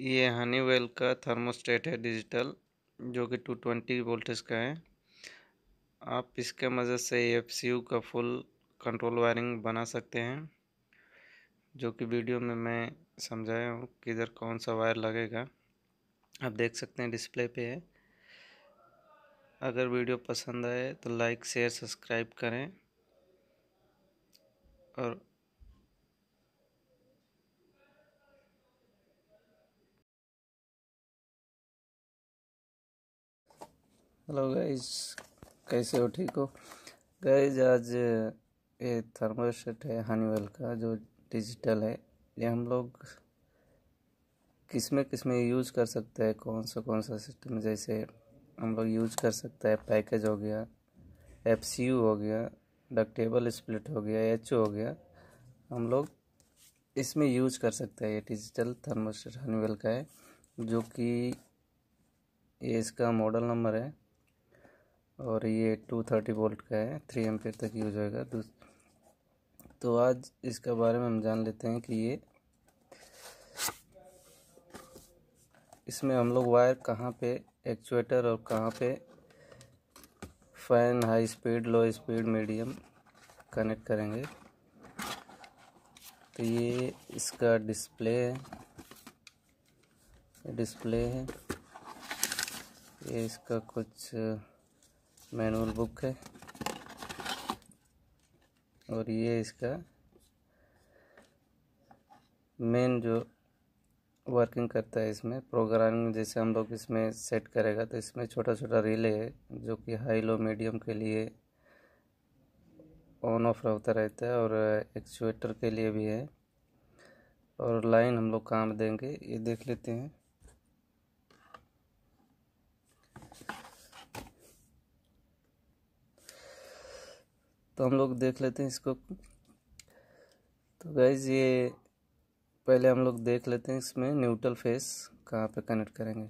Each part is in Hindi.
ये हनीवेल का थर्मोस्टेट है डिजिटल जो कि 220 वोल्टेज का है आप इसके मदद से एफ का फुल कंट्रोल वायरिंग बना सकते हैं जो कि वीडियो में मैं समझाया हूँ किधर कौन सा वायर लगेगा आप देख सकते हैं डिस्प्ले पे है अगर वीडियो पसंद आए तो लाइक शेयर सब्सक्राइब करें और हेलो गाइज कैसे हो ठीक हो गाइज आज ये थर्मोसेट है हनीवेल का जो डिजिटल है ये हम लोग किस में किस में यूज कर सकते हैं कौन सा कौन सा सिस्टम जैसे हम लोग यूज कर सकते हैं पैकेज हो गया एफ सी यू हो गया डक्टेबल स्प्लिट हो गया एच हो गया हम लोग इसमें यूज कर सकते हैं ये डिजिटल थर्मोसेट हनीवेल का है जो कि ये इसका मॉडल नंबर है और ये टू थर्टी वोल्ट का है थ्री एम तक यूज होएगा तो आज इसके बारे में हम जान लेते हैं कि ये इसमें हम लोग वायर कहाँ पे एक्चुएटर और कहाँ पे fan high speed low speed medium connect करेंगे तो ये इसका डिस्प्ले है डिस्प्ले है ये इसका कुछ मैनुअल बुक है और ये इसका मेन जो वर्किंग करता है इसमें प्रोग्रामिंग जैसे हम लोग इसमें सेट करेगा तो इसमें छोटा छोटा रिले है जो कि हाई लो मीडियम के लिए ऑन ऑफ होता रहता है और एक्चुएटर के लिए भी है और लाइन हम लोग काम देंगे ये देख लेते हैं तो हम लोग देख लेते हैं इसको तो गाइज ये पहले हम लोग देख लेते हैं इसमें न्यूट्रल फेस कहाँ पे कनेक्ट करेंगे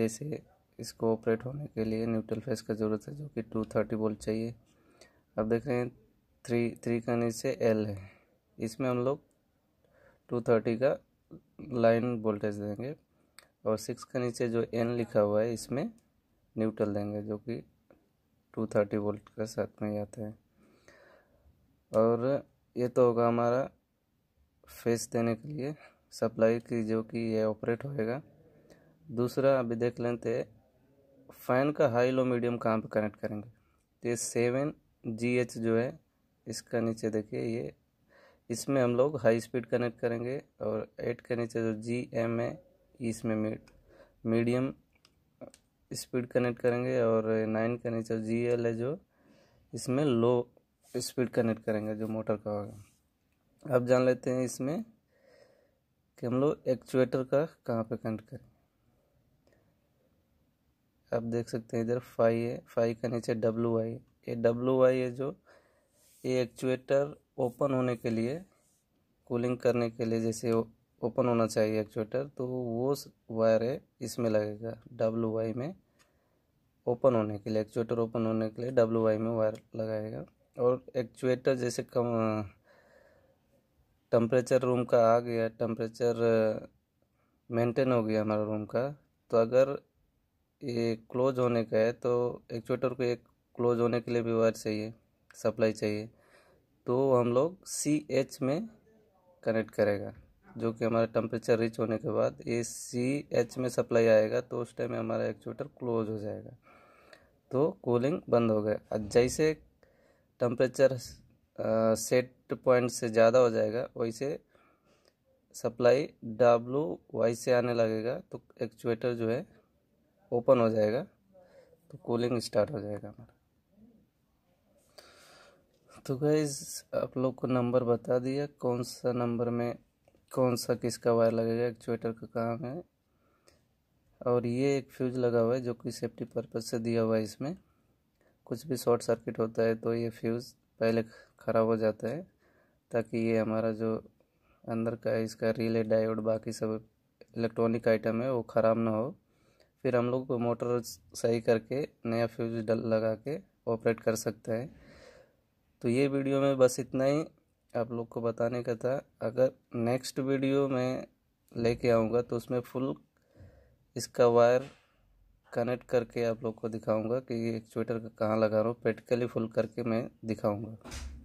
जैसे इसको ऑपरेट होने के लिए न्यूट्रल फेस का ज़रूरत है जो कि टू थर्टी वोल्ट चाहिए अब देख रहे हैं थ्री थ्री का नीचे एल है इसमें हम लोग टू थर्टी का लाइन वोल्टेज देंगे और सिक्स का नीचे जो एन लिखा हुआ है इसमें न्यूट्रल देंगे जो कि टू थर्टी वोल्ट का साथ में ही आता है और ये तो होगा हमारा फेस देने के लिए सप्लाई की जो कि ये ऑपरेट होएगा दूसरा अभी देख लेते फ़ैन का हाई लो मीडियम कहाँ पे कनेक्ट करेंगे तो ये सेवन जी एच जो है इसका नीचे देखिए ये इसमें हम लोग हाई स्पीड कनेक्ट करेंगे और एट के नीचे जो जी एम है इसमें मीडियम स्पीड कनेक्ट करेंगे और नाइन के नीचे जी एल है जो इसमें लो स्पीड कनेक्ट करेंगे जो मोटर का होगा अब जान लेते हैं इसमें कि हम लोग एक्चुएटर का कहाँ पे कनेक्ट करेंगे आप देख सकते हैं इधर फाई है फाई का नीचे डब्लू आई ये डब्लू वाई है जो ये एक्चुएटर ओपन होने के लिए कूलिंग करने के लिए जैसे ओपन होना चाहिए एक्चुएटर तो वो वायर है इसमें लगेगा डब्लू वाई में ओपन होने के लिए एक्चुएटर ओपन होने के लिए डब्लू वाई में वायर लगाएगा और एक्चुएटर जैसे कम टम्परेचर रूम का आ गया टम्परेचर मेंटेन हो गया हमारा रूम का तो अगर ये क्लोज होने का है तो एक्चुएटर को एक क्लोज होने के लिए भी वायर चाहिए सप्लाई चाहिए तो हम लोग सी एच में कनेक्ट करेगा जो कि हमारा टेम्परेचर रिच होने के बाद ये सी एच में सप्लाई आएगा तो उस टाइम हमारा एक्चुएटर क्लोज हो जाएगा तो कूलिंग बंद हो गया जैसे टेम्परेचर सेट पॉइंट से ज़्यादा हो जाएगा वैसे सप्लाई डब्लू वाई से आने लगेगा तो एक्चुएटर जो है ओपन हो जाएगा तो कूलिंग स्टार्ट हो जाएगा हमारा तो भाई आप लोग को नंबर बता दिया कौन सा नंबर में कौन सा किसका वायर लगेगा एक्चुएटर का काम है और ये एक फ्यूज लगा हुआ है जो कि सेफ्टी पर्पज से दिया हुआ है इसमें कुछ भी शॉर्ट सर्किट होता है तो ये फ्यूज़ पहले ख़राब हो जाता है ताकि ये हमारा जो अंदर का इसका रिले डायोड बाकी सब इलेक्ट्रॉनिक आइटम है वो ख़राब ना हो फिर हम लोग मोटर सही करके नया फ्यूज डल लगा के ऑपरेट कर सकते हैं तो ये वीडियो में बस इतना ही आप लोग को बताने का था अगर नेक्स्ट वीडियो में लेके आऊँगा तो उसमें फुल इसका वायर कनेक्ट करके आप लोग को दिखाऊंगा कि ये एक्चुएटर का कहाँ लगा रहा हूँ प्रैक्टिकली फुल करके मैं दिखाऊंगा